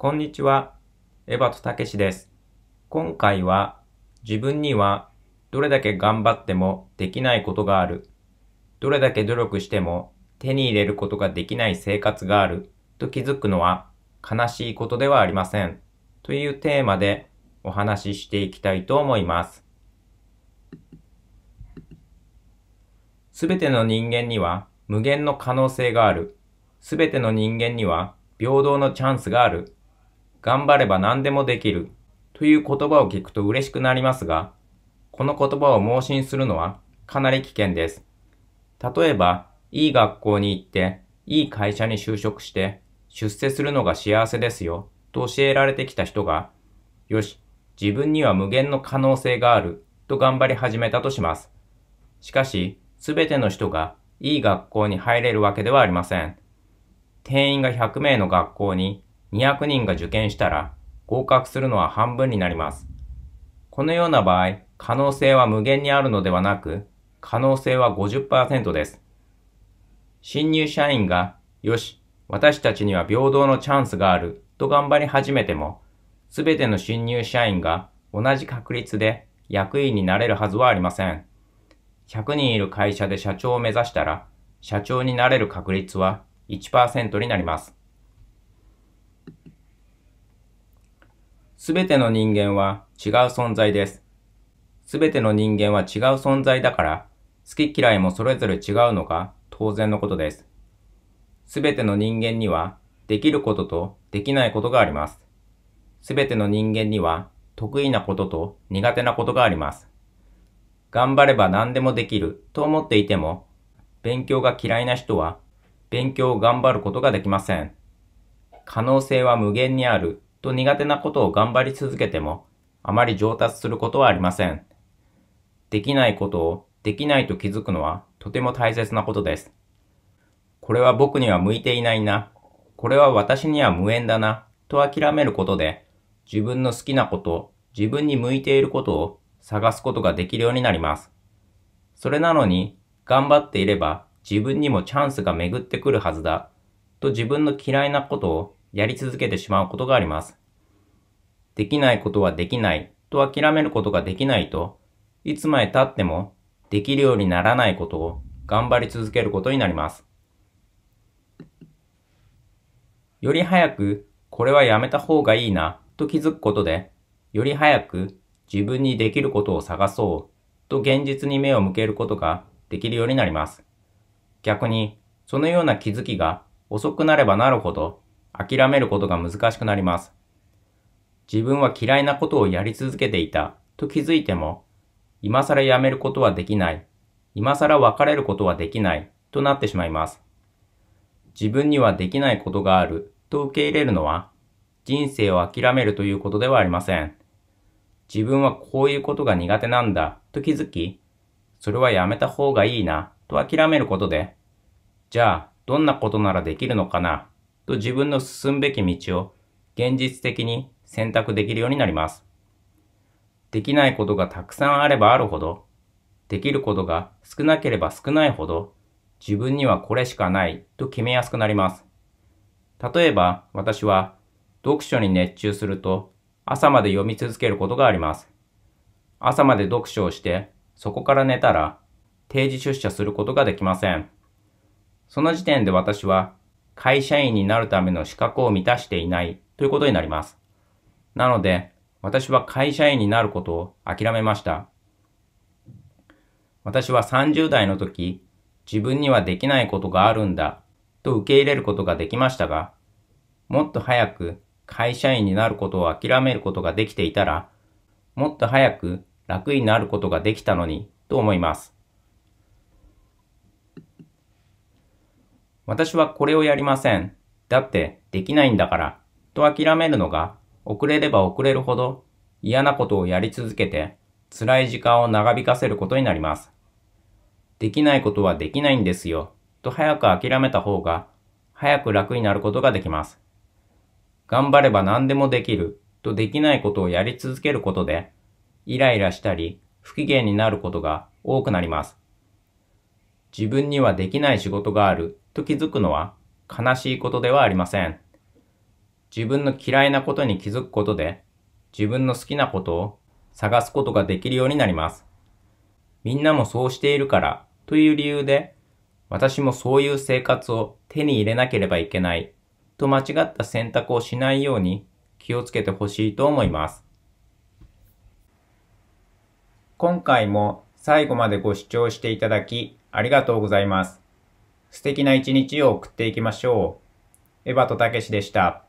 こんにちは。エバトたけしです。今回は自分にはどれだけ頑張ってもできないことがある。どれだけ努力しても手に入れることができない生活があると気づくのは悲しいことではありません。というテーマでお話ししていきたいと思います。すべての人間には無限の可能性がある。すべての人間には平等のチャンスがある。頑張れば何でもできるという言葉を聞くと嬉しくなりますが、この言葉を盲信するのはかなり危険です。例えば、いい学校に行って、いい会社に就職して、出世するのが幸せですよ、と教えられてきた人が、よし、自分には無限の可能性がある、と頑張り始めたとします。しかし、すべての人がいい学校に入れるわけではありません。定員が100名の学校に200人が受験したら合格するのは半分になります。このような場合、可能性は無限にあるのではなく、可能性は50%です。新入社員が、よし、私たちには平等のチャンスがあると頑張り始めても、すべての新入社員が同じ確率で役員になれるはずはありません。100人いる会社で社長を目指したら、社長になれる確率は1%になります。すべての人間は違う存在です。すべての人間は違う存在だから、好き嫌いもそれぞれ違うのが当然のことです。すべての人間には、できることとできないことがあります。すべての人間には、得意なことと苦手なことがあります。頑張れば何でもできると思っていても、勉強が嫌いな人は、勉強を頑張ることができません。可能性は無限にあると苦手なことを頑張り続けても、あまり上達することはありません。できないことをできないと気づくのはとても大切なことです。これは僕には向いていないな。これは私には無縁だな。と諦めることで、自分の好きなこと、自分に向いていることを探すことができるようになります。それなのに、頑張っていれば自分にもチャンスが巡ってくるはずだ、と自分の嫌いなことをやり続けてしまうことがあります。できないことはできないと諦めることができないと、いつまで経ってもできるようにならないことを頑張り続けることになります。より早くこれはやめた方がいいなと気づくことで、より早く自分にできることを探そうと現実に目を向けることができるようになります。逆に、そのような気づきが遅くなればなるほど諦めることが難しくなります。自分は嫌いなことをやり続けていたと気づいても、今更やめることはできない、今更別れることはできないとなってしまいます。自分にはできないことがあると受け入れるのは、人生を諦めるということではありません。自分はこういうことが苦手なんだと気づき、それはやめた方がいいなと諦めることで、じゃあどんなことならできるのかなと自分の進むべき道を現実的に選択できるようになります。できないことがたくさんあればあるほど、できることが少なければ少ないほど、自分にはこれしかないと決めやすくなります。例えば私は読書に熱中すると朝まで読み続けることがあります。朝まで読書をしてそこから寝たら定時出社することができません。その時点で私は会社員になるための資格を満たしていないということになります。なので、私は会社員になることを諦めました。私は30代の時、自分にはできないことがあるんだと受け入れることができましたが、もっと早く会社員になることを諦めることができていたら、もっと早く楽になることができたのにと思います。私はこれをやりません。だってできないんだから。と諦めるのが、遅れれば遅れるほど嫌なことをやり続けて、辛い時間を長引かせることになります。できないことはできないんですよ。と早く諦めた方が、早く楽になることができます。頑張れば何でもできるとできないことをやり続けることで、イライラしたり不機嫌になることが多くなります。自分にはできない仕事があると気づくのは悲しいことではありません。自分の嫌いなことに気づくことで、自分の好きなことを探すことができるようになります。みんなもそうしているからという理由で、私もそういう生活を手に入れなければいけないと間違った選択をしないように気をつけてほしいと思います。今回も最後までご視聴していただきありがとうございます。素敵な一日を送っていきましょう。エバとたけしでした。